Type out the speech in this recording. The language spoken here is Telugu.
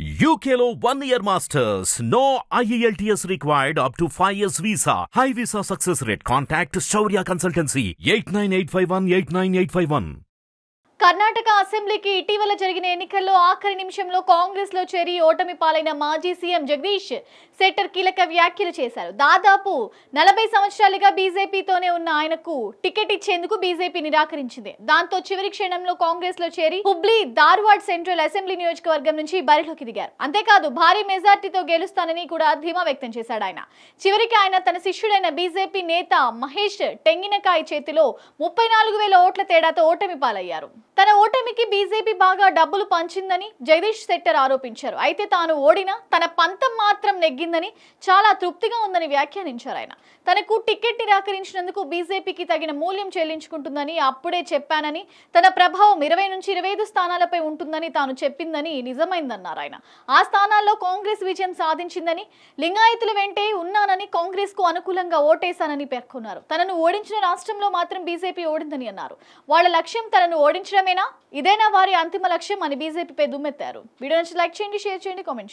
UKLO one year masters. No IELTS required up to 5 years visa. High visa success rate. Contact Shaurya Consultancy 89851 Karnataka అసెంబ్లీకి ఇటీవల జరిగిన ఎన్నికల్లో ఆఖరి నిమిషంలో కాంగ్రెస్ లో చేరి ఓటమి పాలైన మాజీ సీఎం జగదీష్ శెట్టర్ కీలక వ్యాఖ్యలు చేశారు దాదాపు నలభై సంవత్సరాలుగా బీజేపీతోనే ఉన్న ఆయనకు టికెట్ ఇచ్చేందుకు బీజేపీ నిరాకరించింది దాంతో చివరి క్షణంలో కాంగ్రెస్ లో చేరి హుబ్లీ ధార్వాడ్ సెంట్రల్ అసెంబ్లీ నియోజకవర్గం నుంచి బరిలోకి దిగారు అంతేకాదు భారీ మెజార్టీతో గెలుస్తానని కూడా ధీమా వ్యక్తం చేశాడు ఆయన చివరికి ఆయన తన శిష్యుడైన బీజేపీ నేత మహేష్ టెంగినకాయ చేతిలో ముప్పై నాలుగు వేల ఓట్ల తేడాతో ఓటమి పాలయ్యారు తన ఓటమికి బీజేపీ బాగా డబ్బులు పంచిందని జగదీష్ శెట్టర్ ఆరోపించారు అయితే తాను ఓడినా తన పంతం మాత్రం నెగ్గిందని చాలా తృప్తిగా ఉందని వ్యాఖ్యానించారు ఆయన తనకు టికెట్ నిరాకరించినందుకు బీజేపీకి తగిన మూల్యం చెల్లించుకుంటుందని అప్పుడే చెప్పానని తన ప్రభావం ఇరవై నుంచి ఇరవై ఐదు స్థానాలపై ఉంటుందని తాను చెప్పిందని నిజమైందన్నారు ఆయన ఆ స్థానాల్లో కాంగ్రెస్ విజయం సాధించిందని లింగాయతుల వెంటే ఉన్నానని కాంగ్రెస్ కు అనుకూలంగా ఓటేశానని పేర్కొన్నారు తనను ఓడించిన రాష్ట్రంలో మాత్రం బీజేపీ ఓడిందని అన్నారు వాళ్ళ లక్ష్యం తనను ఓడించడం ఇదేనా వారి అంతిమ లక్ష్యం అని బీజేపీపై దుమ్మెత్తారు వీడియో నుంచి లైక్ చేయండి షేర్ చేయండి కామెంట్ చేయండి